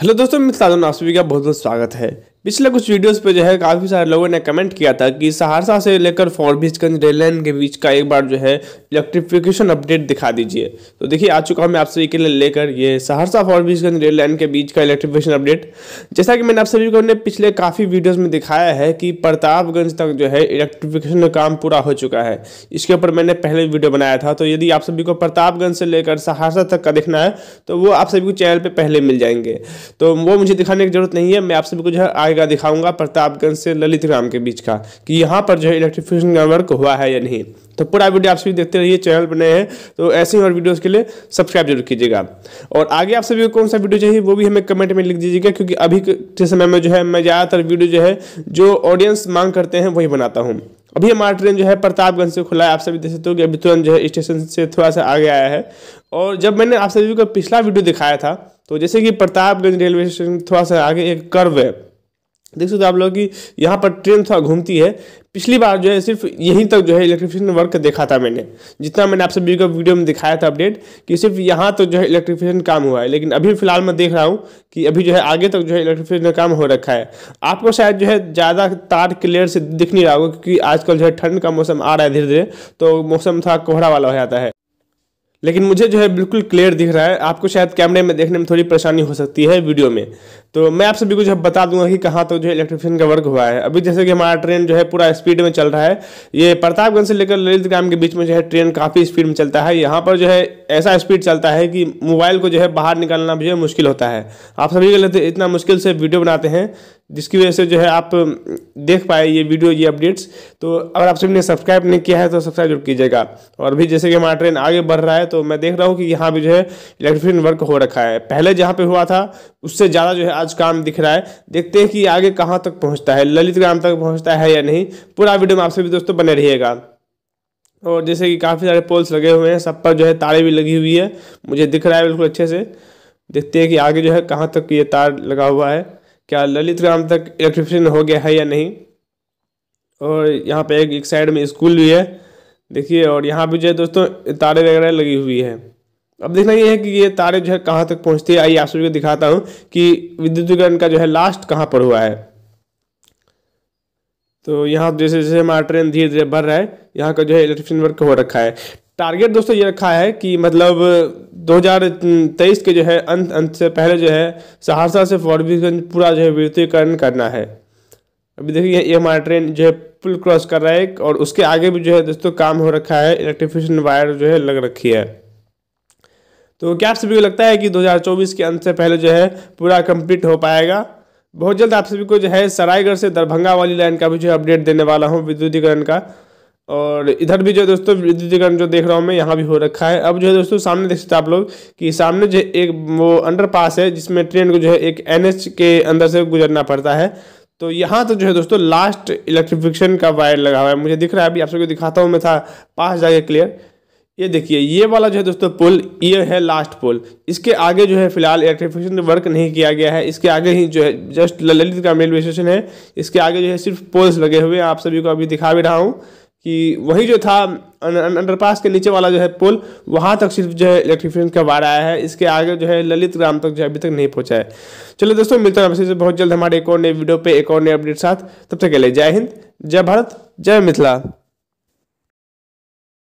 hello दोस्तों मित्र साधन आप सभी का बहुत बहुत स्वागत है पिछले कुछ वीडियोस पे जो है काफ़ी सारे लोगों ने कमेंट किया था कि सहरसा से लेकर फॉरबीजगंज रेल लाइन के बीच का एक बार जो है इलेक्ट्रिफिकेशन अपडेट दिखा दीजिए तो देखिए आ चुका हूँ मैं आप सभी के लिए लेकर ये सहरसा फॉरबीजगंज रेल लाइन के बीच का इलेक्ट्रिफिकेशन अपडेट जैसा कि मैंने आप सभी को पिछले काफ़ी वीडियोज़ में दिखाया है कि प्रतापगंज तक जो है इलेक्ट्रिफिकेशन का काम पूरा हो चुका है इसके ऊपर मैंने पहले वीडियो बनाया था तो यदि आप सभी को प्रतापगंज से लेकर सहरसा तक का देखना है तो वो आप सभी को चैनल पर पहले मिल जाएंगे तो वो मुझे दिखाने की जरूरत नहीं है मैं आप सभी को जो है आएगा दिखाऊंगा प्रतापगंज से ललित ग्राम के बीच का कि यहाँ पर जो है इलेक्ट्रिफिकेशन का वर्क हुआ है या नहीं तो पूरा वीडियो आप सभी देखते रहिए चैनल पर नए हैं तो ऐसे ही और वीडियोस के लिए सब्सक्राइब जरूर कीजिएगा और आगे आप सभी को कौन सा वीडियो चाहिए वो भी हमें कमेंट में लिख दीजिएगा क्योंकि अभी के समय में जो है मैं ज़्यादातर वीडियो जो है जो ऑडियंस मांग करते हैं वही बनाता हूँ अभी हमारा ट्रेन जो है प्रतापगंज से खुला है आप सभी देख सकते हो कि अभी तुरंत जो है स्टेशन से थोड़ा सा आगे आया है और जब मैंने आप सभी को पिछला वीडियो दिखाया था तो जैसे कि प्रतापगंज रेलवे स्टेशन थोड़ा सा आगे एक कर्व है देख सकते आप लोग कि यहाँ पर ट्रेन थोड़ा घूमती है पिछली बार जो है सिर्फ यहीं तक जो है इलेक्ट्रिफिकेशन वर्क देखा था मैंने जितना मैंने आप सभी को वीडियो में दिखाया था अपडेट कि सिर्फ यहाँ तक तो जो है इलेक्ट्रिफिकेशन काम हुआ है लेकिन अभी फिलहाल मैं देख रहा हूँ कि अभी जो है आगे तक जो है इलेक्ट्रिफिकेशन काम हो रखा है आपको शायद जो है ज़्यादा तार क्लियर से दिख नहीं रहा होगा क्योंकि आजकल जो है ठंड का मौसम आ रहा है धीरे धीरे तो मौसम थोड़ा कोहरा वाला हो जाता है लेकिन मुझे जो है बिल्कुल क्लियर दिख रहा है आपको शायद कैमरे में देखने में थोड़ी परेशानी हो सकती है वीडियो में तो मैं आप सभी को जो है बता दूंगा कि कहाँ तक तो जो है इलेक्ट्रिफिकेशन का वर्क हुआ है अभी जैसे कि हमारा ट्रेन जो है पूरा स्पीड में चल रहा है ये प्रतापगंज से लेकर ललित ग्राम के बीच में जो है ट्रेन काफ़ी स्पीड में चलता है यहाँ पर जो है ऐसा स्पीड चलता है कि मोबाइल को जो है बाहर निकालना भी मुश्किल होता है आप सभी के इतना मुश्किल से वीडियो बनाते हैं जिसकी वजह से जो है आप देख पाए ये वीडियो ये अपडेट्स तो अगर आप सभी ने सब्सक्राइब नहीं किया है तो सब्सक्राइब जरूर कीजिएगा और भी जैसे कि हमारा ट्रेन आगे बढ़ रहा है तो मैं देख रहा हूँ कि यहाँ भी जो है इलेक्ट्रिफिकेशन वर्क हो रखा है पहले जहाँ पे हुआ था उससे ज़्यादा जो है आज काम दिख रहा है देखते हैं कि आगे कहाँ तक पहुँचता है ललित ग्राम तक पहुँचता है या नहीं पूरा वीडियो में आप सभी दोस्तों बने रहिएगा और जैसे कि काफ़ी सारे पोल्स लगे हुए हैं सब पर जो है तारे भी लगी हुई है मुझे दिख रहा है बिल्कुल अच्छे से देखते हैं कि आगे जो है कहाँ तक ये तार लगा हुआ है क्या ललित ग्राम तक इलेक्ट्रिफिकेशन हो गया है या नहीं और यहाँ पे एक, एक साइड में स्कूल भी है देखिए और यहाँ भी जो है दोस्तों तारे वगैरह लगी हुई है अब देखना ये है कि ये तारे जो है कहाँ तक पहुँचते हैं आइए आप सभी को दिखाता हूँ कि विद्युतीकरण का जो है लास्ट कहाँ पर हुआ है तो यहाँ जैसे जैसे हमारा ट्रेन धीरे धीरे बढ़ रहा है यहाँ का जो है इलेक्ट्रिशियन वर्क हो रखा है टारगेट दोस्तों ये रखा है कि मतलब 2023 के जो है अंत अंत से पहले जो है सहरसा से फॉरबिसगंज पूरा जो है विद्युतीकरण करना है अभी देखिए ये हमारा ट्रेन जो है पुल क्रॉस कर रहा है और उसके आगे भी जो है दोस्तों काम हो रखा है इलेक्ट्रिफिशन वायर जो है लग रखी है तो क्या आप सभी को लगता है कि 2024 के अंत से पहले जो है पूरा कंप्लीट हो पाएगा बहुत जल्द आप सभी को जो है सरायगढ़ से दरभंगा वाली लाइन का भी जो है अपडेट देने वाला हूँ विद्युतीकरण का और इधर भी जो दोस्तों विद्युतीकरण जो देख रहा हूँ मैं यहाँ भी हो रखा है अब जो है दोस्तों सामने देख सकते आप लोग कि सामने जो एक वो पास है जिसमें ट्रेन को जो है एक एन के अंदर से गुजरना पड़ता है तो यहाँ तो जो है दोस्तों लास्ट इलेक्ट्रिफिकेशन का वायर लगा हुआ है मुझे दिख रहा है अभी आप सबको दिखाता हूँ मैं था पास जाके क्लियर ये देखिए ये वाला जो है दोस्तों पुल ये है लास्ट पुल इसके आगे जो है फिलहाल इलेक्ट्रिफिकेशन वर्क तो नहीं किया गया है इसके आगे ही जो है just Lalitgram railway station है इसके आगे जो है सिर्फ पोल्स लगे हुए हैं आप सभी को अभी दिखा भी रहा हूँ कि वही जो था अंडरपास के नीचे वाला जो है पुल वहाँ तक सिर्फ जो है इलेक्ट्रिफिकेशन का वार आया है इसके आगे जो है ललित ग्राम तक जो है अभी तक नहीं पहुँचा है चलो दोस्तों मिलते हैं आपसे बहुत जल्द हमारे एक और नए वीडियो पे एक और नए अपडेट साथ तब तक के लिए जय हिंद जय भारत जय मिथिला